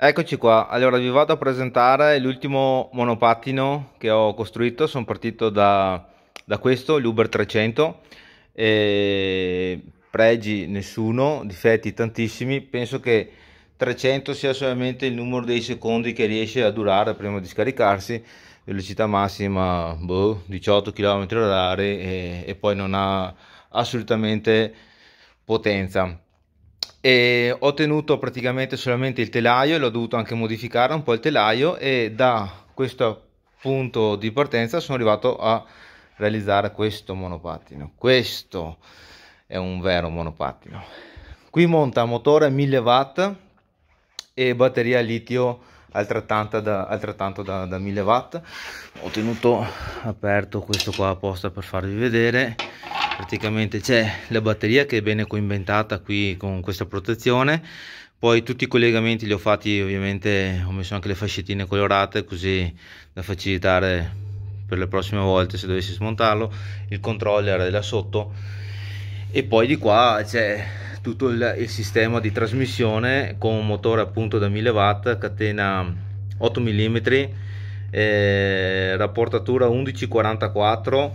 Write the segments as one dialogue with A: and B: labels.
A: Eccoci qua, allora vi vado a presentare l'ultimo monopattino che ho costruito, sono partito da, da questo, l'Uber 300, e pregi nessuno, difetti tantissimi, penso che 300 sia solamente il numero dei secondi che riesce a durare prima di scaricarsi, velocità massima boh, 18 km h e, e poi non ha assolutamente potenza e ho tenuto praticamente solamente il telaio e l'ho dovuto anche modificare un po' il telaio e da questo punto di partenza sono arrivato a realizzare questo monopattino questo è un vero monopattino qui monta motore 1000 watt e batteria litio altrettanto da, altrettanto da, da 1000 watt ho tenuto aperto questo qua apposta per farvi vedere praticamente c'è la batteria che è bene coinventata qui con questa protezione poi tutti i collegamenti li ho fatti ovviamente ho messo anche le fascettine colorate così da facilitare per le prossime volte se dovessi smontarlo il controller è là sotto e poi di qua c'è tutto il, il, sistema di trasmissione con un motore appunto da 1000 watt catena 8 mm eh, rapportatura 1144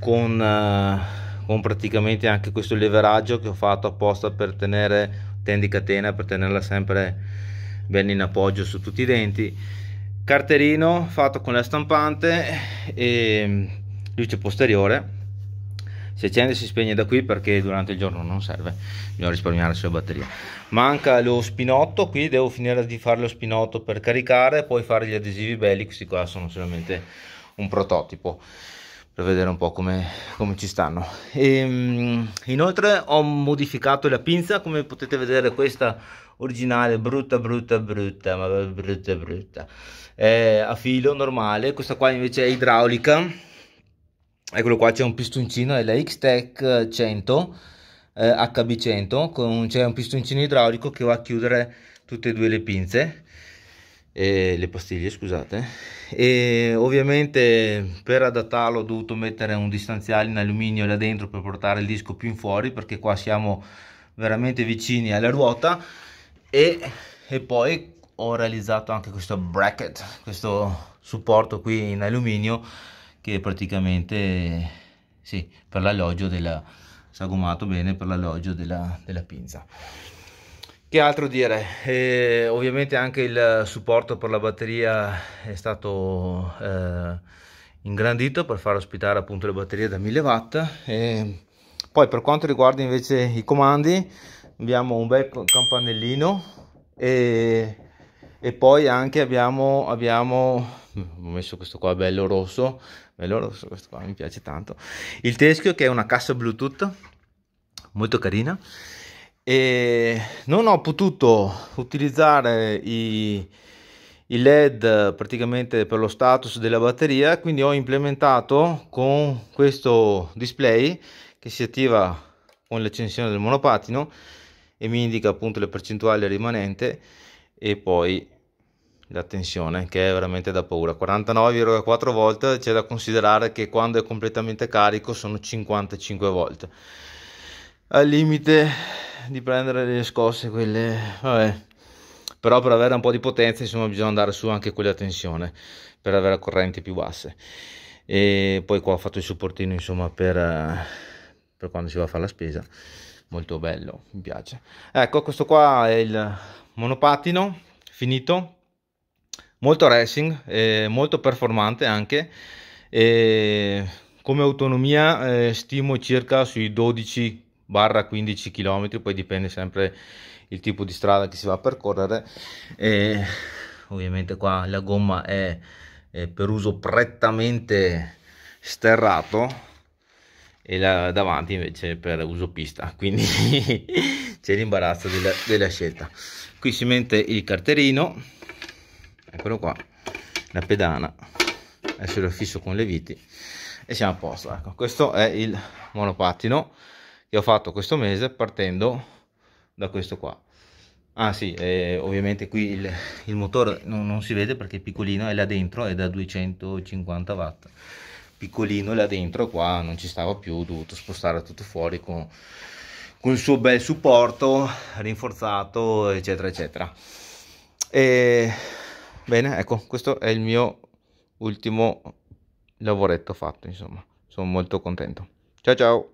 A: con eh, con praticamente anche questo leveraggio che ho fatto apposta per tenere tendi catena per tenerla sempre ben in appoggio su tutti i denti carterino fatto con la stampante e luce posteriore si accende e si spegne da qui perché durante il giorno non serve bisogna risparmiare sulla batteria manca lo spinotto qui devo finire di fare lo spinotto per caricare poi fare gli adesivi belli questi qua sono solamente un prototipo per vedere un po' come, come ci stanno e, ehm, inoltre ho modificato la pinza come potete vedere questa originale brutta brutta brutta ma brutta brutta è a filo normale questa qua invece è idraulica eccolo qua c'è un pistoncino è la X-Tech 100 eh, HB100 c'è un pistoncino idraulico che va a chiudere tutte e due le pinze e le pastiglie scusate e ovviamente per adattarlo ho dovuto mettere un distanziale in alluminio là dentro per portare il disco più in fuori perché qua siamo veramente vicini alla ruota e, e poi ho realizzato anche questo bracket questo supporto qui in alluminio che praticamente sì, per l'alloggio della sagomato bene per l'alloggio della, della pinza che altro dire? E ovviamente anche il supporto per la batteria è stato eh, ingrandito per far ospitare appunto le batterie da 1000 watt. E poi per quanto riguarda invece i comandi abbiamo un bel campanellino e, e poi anche abbiamo, abbiamo, ho messo questo qua bello rosso, bello rosso questo qua mi piace tanto, il teschio che è una cassa Bluetooth molto carina e non ho potuto utilizzare i, i led praticamente per lo status della batteria quindi ho implementato con questo display che si attiva con l'accensione del monopatino e mi indica appunto le percentuali rimanente e poi la tensione che è veramente da paura 49,4 volt c'è da considerare che quando è completamente carico sono 55 volt al limite di prendere le scosse quelle vabbè però per avere un po' di potenza insomma bisogna andare su anche quella tensione per avere correnti più basse e poi qua ho fatto il supportino insomma per, eh, per quando si va a fare la spesa molto bello mi piace ecco questo qua è il monopattino finito molto racing eh, molto performante anche eh, come autonomia eh, stimo circa sui 12 barra 15 km, poi dipende sempre il tipo di strada che si va a percorrere. E ovviamente qua la gomma è, è per uso prettamente sterrato e la davanti invece per uso pista quindi c'è l'imbarazzo della, della, scelta qui si mette il carterino eccolo qua la pedana adesso lo fisso con le viti e siamo a posto ecco questo è il monopattino che ho fatto questo mese partendo da questo qua ah sì eh, ovviamente qui il, il motore non, non, si vede perché è piccolino è là dentro è da 250 watt piccolino là dentro qua non ci stava più ho dovuto spostare tutto fuori con, con il suo bel supporto rinforzato eccetera eccetera e, bene ecco questo è il mio ultimo lavoretto fatto insomma sono molto contento ciao ciao